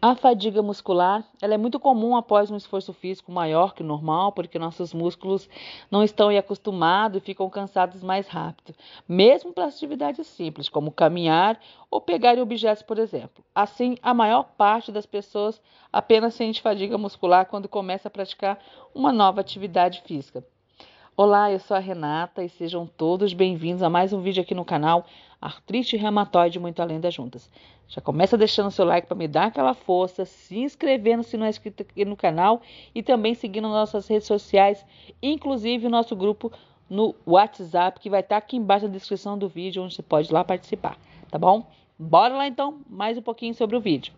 A fadiga muscular ela é muito comum após um esforço físico maior que o normal, porque nossos músculos não estão acostumados e ficam cansados mais rápido, mesmo para atividades simples, como caminhar ou pegar objetos, por exemplo. Assim, a maior parte das pessoas apenas sente fadiga muscular quando começa a praticar uma nova atividade física. Olá, eu sou a Renata e sejam todos bem-vindos a mais um vídeo aqui no canal Artrite Reumatoide Muito Além das Juntas. Já começa deixando seu like para me dar aquela força, se inscrevendo se não é inscrito aqui no canal e também seguindo nossas redes sociais, inclusive o nosso grupo no WhatsApp que vai estar tá aqui embaixo na descrição do vídeo onde você pode ir lá participar, tá bom? Bora lá então, mais um pouquinho sobre o vídeo.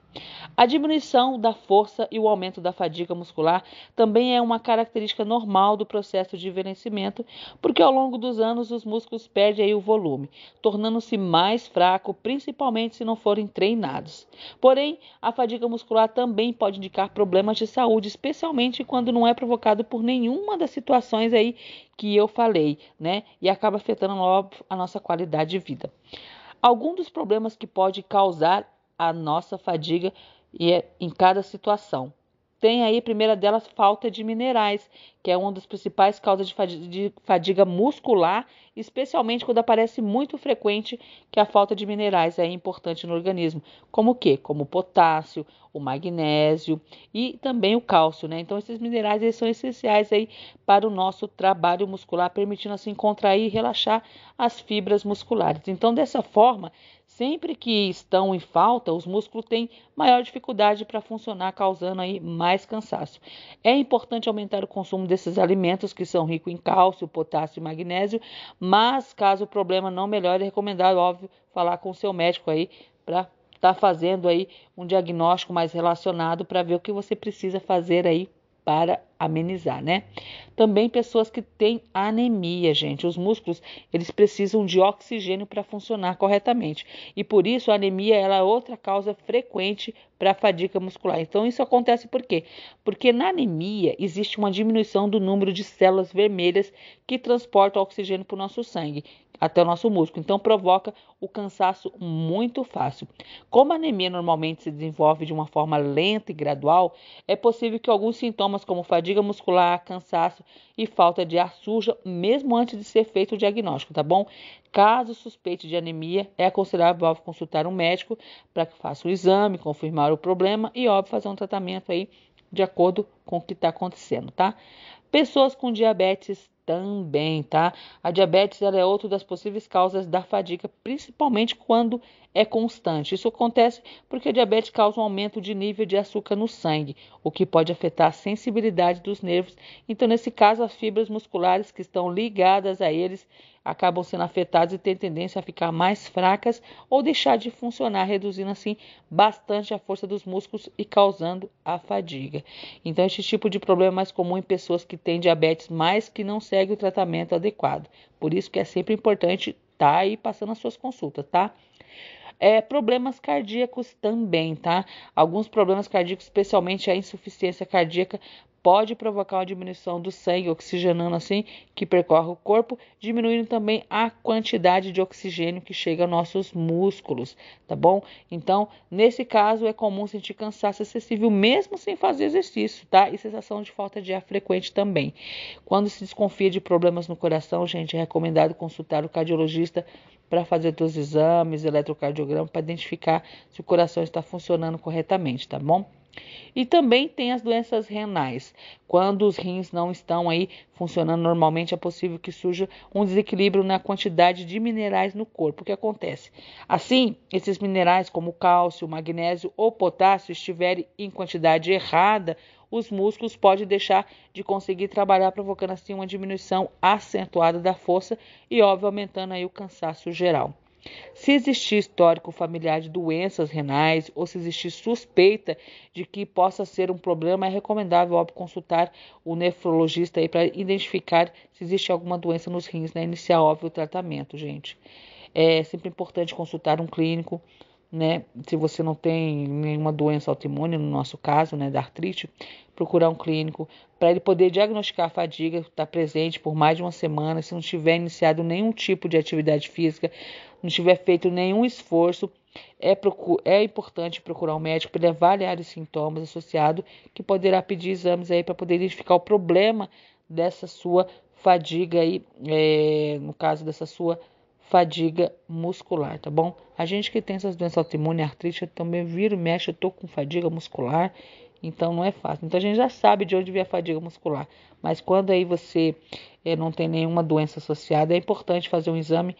A diminuição da força e o aumento da fadiga muscular também é uma característica normal do processo de envelhecimento, porque ao longo dos anos os músculos perdem o volume, tornando-se mais fraco, principalmente se não forem treinados. Porém, a fadiga muscular também pode indicar problemas de saúde, especialmente quando não é provocado por nenhuma das situações aí que eu falei, né? E acaba afetando a nossa qualidade de vida algum dos problemas que pode causar a nossa fadiga é em cada situação tem aí, a primeira delas, falta de minerais, que é uma das principais causas de fadiga muscular, especialmente quando aparece muito frequente que a falta de minerais é importante no organismo, como o quê? Como o potássio, o magnésio e também o cálcio, né? Então esses minerais eles são essenciais aí para o nosso trabalho muscular, permitindo assim contrair e relaxar as fibras musculares. Então dessa forma, Sempre que estão em falta, os músculos têm maior dificuldade para funcionar, causando aí mais cansaço. É importante aumentar o consumo desses alimentos que são ricos em cálcio, potássio e magnésio, mas caso o problema não melhore, é recomendado, óbvio, falar com o seu médico aí para estar tá fazendo aí um diagnóstico mais relacionado para ver o que você precisa fazer aí para amenizar, né? Também pessoas que têm anemia, gente. Os músculos, eles precisam de oxigênio para funcionar corretamente. E por isso a anemia ela é outra causa frequente para fadiga muscular. Então isso acontece por quê? Porque na anemia existe uma diminuição do número de células vermelhas que transportam oxigênio para o nosso sangue, até o nosso músculo. Então provoca o cansaço muito fácil. Como a anemia normalmente se desenvolve de uma forma lenta e gradual, é possível que alguns sintomas como fadiga fadiga muscular, cansaço e falta de ar suja, mesmo antes de ser feito o diagnóstico, tá bom? Caso suspeite de anemia, é aconselhável consultar um médico para que faça o exame, confirmar o problema e, óbvio, fazer um tratamento aí de acordo com o que está acontecendo, tá? Pessoas com diabetes também, tá? A diabetes ela é outra das possíveis causas da fadiga, principalmente quando é constante. Isso acontece porque a diabetes causa um aumento de nível de açúcar no sangue, o que pode afetar a sensibilidade dos nervos. Então, nesse caso, as fibras musculares que estão ligadas a eles acabam sendo afetadas e têm tendência a ficar mais fracas ou deixar de funcionar, reduzindo assim bastante a força dos músculos e causando a fadiga. Então, esse tipo de problema é mais comum em pessoas que têm diabetes, mas que não segue o tratamento adequado. Por isso que é sempre importante estar tá aí passando as suas consultas, tá? É, problemas cardíacos também, tá? Alguns problemas cardíacos, especialmente a insuficiência cardíaca, pode provocar uma diminuição do sangue oxigenando assim que percorre o corpo, diminuindo também a quantidade de oxigênio que chega aos nossos músculos, tá bom? Então, nesse caso é comum sentir cansaço excessivo mesmo sem fazer exercício, tá? E sensação de falta de ar frequente também. Quando se desconfia de problemas no coração, gente, é recomendado consultar o cardiologista para fazer os exames, eletrocardiograma para identificar se o coração está funcionando corretamente, tá bom? E também tem as doenças renais. Quando os rins não estão aí funcionando normalmente, é possível que surja um desequilíbrio na quantidade de minerais no corpo. O que acontece? Assim, esses minerais como cálcio, magnésio ou potássio estiverem em quantidade errada, os músculos podem deixar de conseguir trabalhar, provocando assim uma diminuição acentuada da força e, óbvio, aumentando aí o cansaço geral. Se existir histórico familiar de doenças renais ou se existir suspeita de que possa ser um problema, é recomendável óbvio, consultar o nefrologista para identificar se existe alguma doença nos rins, né? Iniciar óbvio o tratamento, gente. É sempre importante consultar um clínico, né? Se você não tem nenhuma doença autoimune, no nosso caso, né, da artrite, procurar um clínico para ele poder diagnosticar a fadiga, estar tá presente por mais de uma semana, se não tiver iniciado nenhum tipo de atividade física, não tiver feito nenhum esforço, é, é importante procurar um médico para ele avaliar os sintomas associados, que poderá pedir exames aí para poder identificar o problema dessa sua fadiga aí, é, no caso dessa sua fadiga muscular, tá bom? A gente que tem essas doenças autoimunes, artrite, também vira e mexe, eu tô com fadiga muscular, então não é fácil. Então a gente já sabe de onde vem a fadiga muscular, mas quando aí você é, não tem nenhuma doença associada, é importante fazer um exame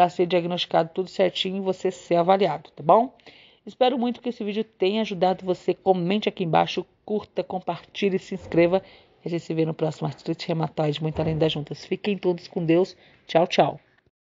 para ser diagnosticado tudo certinho e você ser avaliado, tá bom? Espero muito que esse vídeo tenha ajudado você. Comente aqui embaixo, curta, compartilhe, se inscreva. A gente se vê no próximo Artrite Rematóide, muito além das juntas. Fiquem todos com Deus. Tchau, tchau.